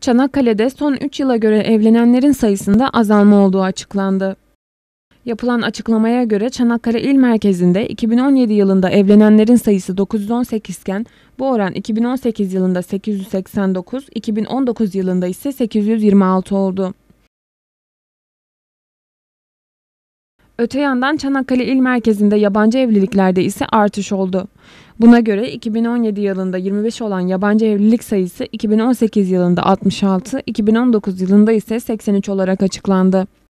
Çanakkale'de son 3 yıla göre evlenenlerin sayısında azalma olduğu açıklandı. Yapılan açıklamaya göre Çanakkale il Merkezi'nde 2017 yılında evlenenlerin sayısı 918 iken bu oran 2018 yılında 889, 2019 yılında ise 826 oldu. Öte yandan Çanakkale İl Merkezi'nde yabancı evliliklerde ise artış oldu. Buna göre 2017 yılında 25 olan yabancı evlilik sayısı 2018 yılında 66, 2019 yılında ise 83 olarak açıklandı.